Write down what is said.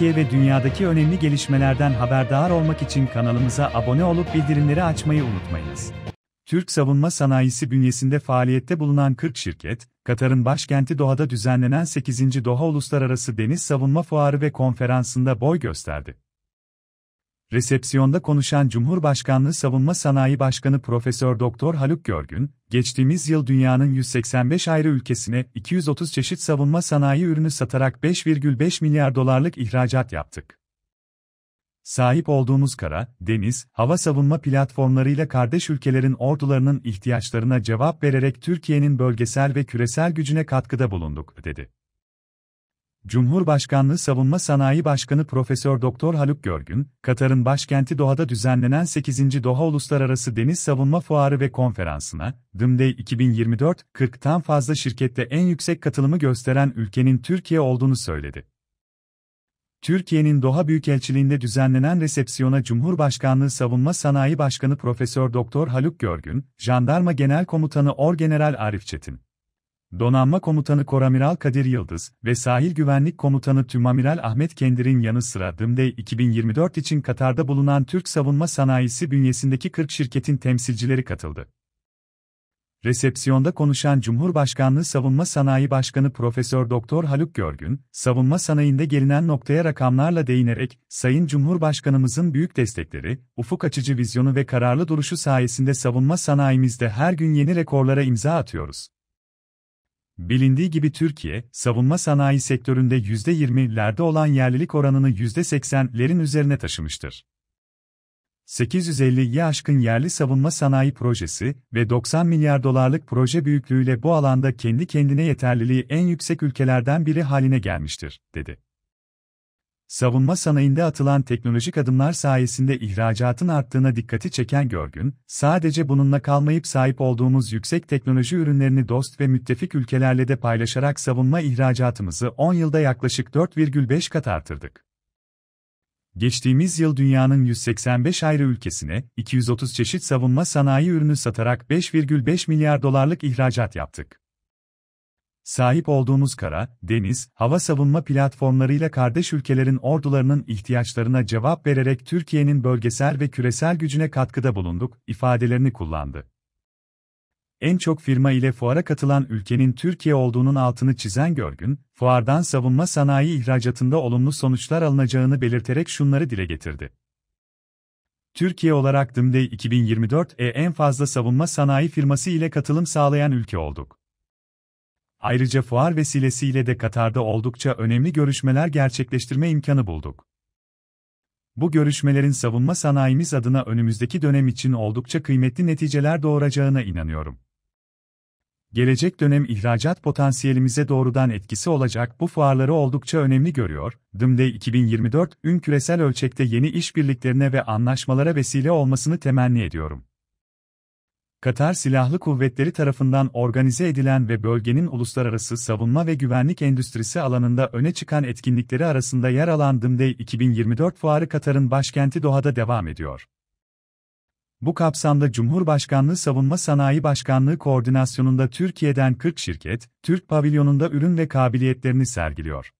Türkiye ve dünyadaki önemli gelişmelerden haberdar olmak için kanalımıza abone olup bildirimleri açmayı unutmayınız. Türk savunma sanayisi bünyesinde faaliyette bulunan 40 şirket, Katar'ın başkenti Doha'da düzenlenen 8. Doha Uluslararası Deniz Savunma Fuarı ve Konferansı'nda boy gösterdi. Resepsiyonda konuşan Cumhurbaşkanlığı Savunma Sanayi Başkanı Profesör Doktor Haluk Görgün, geçtiğimiz yıl dünyanın 185 ayrı ülkesine 230 çeşit savunma sanayi ürünü satarak 5,5 milyar dolarlık ihracat yaptık. Sahip olduğumuz kara, deniz, hava savunma platformlarıyla kardeş ülkelerin ordularının ihtiyaçlarına cevap vererek Türkiye'nin bölgesel ve küresel gücüne katkıda bulunduk, dedi. Cumhurbaşkanlığı Savunma Sanayi Başkanı Profesör Doktor Haluk Görgün, Katar'ın başkenti Doha'da düzenlenen 8. Doha Uluslararası Deniz Savunma Fuarı ve Konferansı'na, Dümdey 2024, 40'tan fazla şirkette en yüksek katılımı gösteren ülkenin Türkiye olduğunu söyledi. Türkiye'nin Doha Büyükelçiliğinde düzenlenen resepsiyona Cumhurbaşkanlığı Savunma Sanayi Başkanı Profesör Doktor Haluk Görgün, Jandarma Genel Komutanı Orgeneral Arif Çetin, Donanma Komutanı Koramiral Kadir Yıldız ve Sahil Güvenlik Komutanı Tümamiral Ahmet Kendir'in yanı sıra Dımde 2024 için Katar'da bulunan Türk savunma sanayisi bünyesindeki 40 şirketin temsilcileri katıldı. Resepsiyonda konuşan Cumhurbaşkanlığı Savunma Sanayi Başkanı Profesör Doktor Haluk Görgün, savunma sanayinde gelinen noktaya rakamlarla değinerek, Sayın Cumhurbaşkanımızın büyük destekleri, ufuk açıcı vizyonu ve kararlı duruşu sayesinde savunma sanayimizde her gün yeni rekorlara imza atıyoruz. Bilindiği gibi Türkiye, savunma sanayi sektöründe %20'lerde olan yerlilik oranını %80'lerin üzerine taşımıştır. 850'yi aşkın yerli savunma sanayi projesi ve 90 milyar dolarlık proje büyüklüğüyle bu alanda kendi kendine yeterliliği en yüksek ülkelerden biri haline gelmiştir, dedi. Savunma sanayinde atılan teknolojik adımlar sayesinde ihracatın arttığına dikkati çeken Görgün, sadece bununla kalmayıp sahip olduğumuz yüksek teknoloji ürünlerini dost ve müttefik ülkelerle de paylaşarak savunma ihracatımızı 10 yılda yaklaşık 4,5 kat artırdık. Geçtiğimiz yıl dünyanın 185 ayrı ülkesine 230 çeşit savunma sanayi ürünü satarak 5,5 milyar dolarlık ihracat yaptık sahip olduğumuz kara, deniz, hava savunma platformlarıyla kardeş ülkelerin ordularının ihtiyaçlarına cevap vererek Türkiye'nin bölgesel ve küresel gücüne katkıda bulunduk, ifadelerini kullandı. En çok firma ile fuara katılan ülkenin Türkiye olduğunun altını çizen Görgün, fuardan savunma sanayi ihracatında olumlu sonuçlar alınacağını belirterek şunları dile getirdi. Türkiye olarak DİMDE 2024'e en fazla savunma sanayi firması ile katılım sağlayan ülke olduk. Ayrıca fuar vesilesiyle de Katar'da oldukça önemli görüşmeler gerçekleştirme imkanı bulduk. Bu görüşmelerin savunma sanayimiz adına önümüzdeki dönem için oldukça kıymetli neticeler doğuracağına inanıyorum. Gelecek dönem ihracat potansiyelimize doğrudan etkisi olacak bu fuarları oldukça önemli görüyor. Dümde 2024 ün küresel ölçekte yeni işbirliklerine ve anlaşmalara vesile olmasını temenni ediyorum. Katar Silahlı Kuvvetleri tarafından organize edilen ve bölgenin uluslararası savunma ve güvenlik endüstrisi alanında öne çıkan etkinlikleri arasında yer alan Dımdey 2024 fuarı Katar'ın başkenti Doha'da devam ediyor. Bu kapsamda Cumhurbaşkanlığı Savunma Sanayi Başkanlığı koordinasyonunda Türkiye'den 40 şirket, Türk pavilyonunda ürün ve kabiliyetlerini sergiliyor.